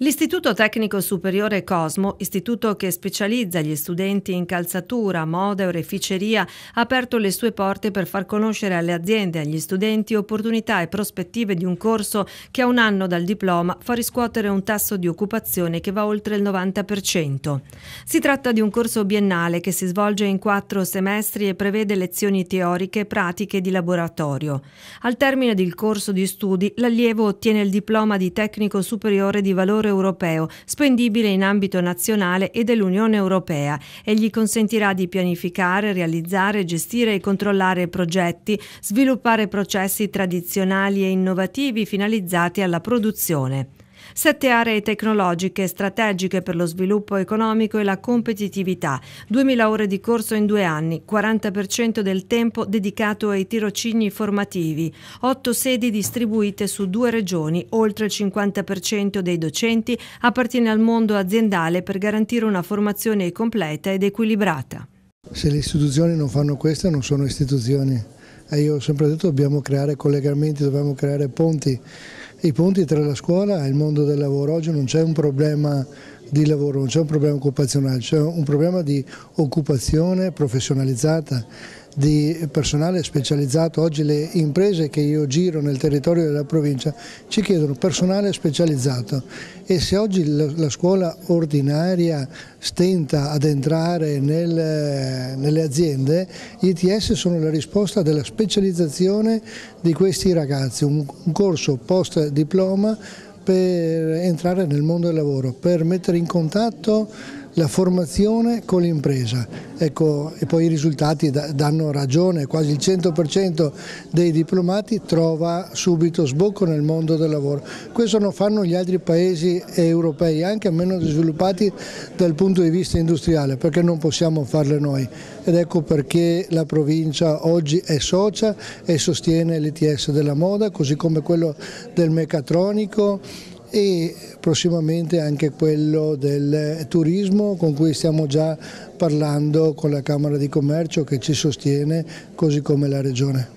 L'Istituto Tecnico Superiore Cosmo, istituto che specializza gli studenti in calzatura, moda e oreficeria, ha aperto le sue porte per far conoscere alle aziende e agli studenti opportunità e prospettive di un corso che a un anno dal diploma fa riscuotere un tasso di occupazione che va oltre il 90%. Si tratta di un corso biennale che si svolge in quattro semestri e prevede lezioni teoriche e pratiche di laboratorio. Al termine del corso di studi, l'allievo ottiene il diploma di tecnico superiore di valore euro europeo, spendibile in ambito nazionale e dell'Unione Europea e gli consentirà di pianificare, realizzare, gestire e controllare progetti, sviluppare processi tradizionali e innovativi finalizzati alla produzione sette aree tecnologiche strategiche per lo sviluppo economico e la competitività, 2.000 ore di corso in due anni, 40% del tempo dedicato ai tirocini formativi, otto sedi distribuite su due regioni, oltre il 50% dei docenti appartiene al mondo aziendale per garantire una formazione completa ed equilibrata. Se le istituzioni non fanno questo non sono istituzioni. E io ho sempre detto dobbiamo creare collegamenti, dobbiamo creare ponti i punti tra la scuola e il mondo del lavoro. Oggi non c'è un problema di lavoro, non c'è un problema occupazionale, c'è un problema di occupazione professionalizzata di personale specializzato, oggi le imprese che io giro nel territorio della provincia ci chiedono personale specializzato e se oggi la scuola ordinaria stenta ad entrare nel, nelle aziende, gli ITS sono la risposta della specializzazione di questi ragazzi, un, un corso post diploma per entrare nel mondo del lavoro, per mettere in contatto la formazione con l'impresa. Ecco, e poi i risultati danno ragione, quasi il 100% dei diplomati trova subito sbocco nel mondo del lavoro. Questo non fanno gli altri paesi europei, anche meno sviluppati dal punto di vista industriale, perché non possiamo farle noi. Ed ecco perché la provincia oggi è socia e sostiene l'ETS della moda, così come quello del meccatronico e prossimamente anche quello del turismo con cui stiamo già parlando con la Camera di Commercio che ci sostiene così come la Regione.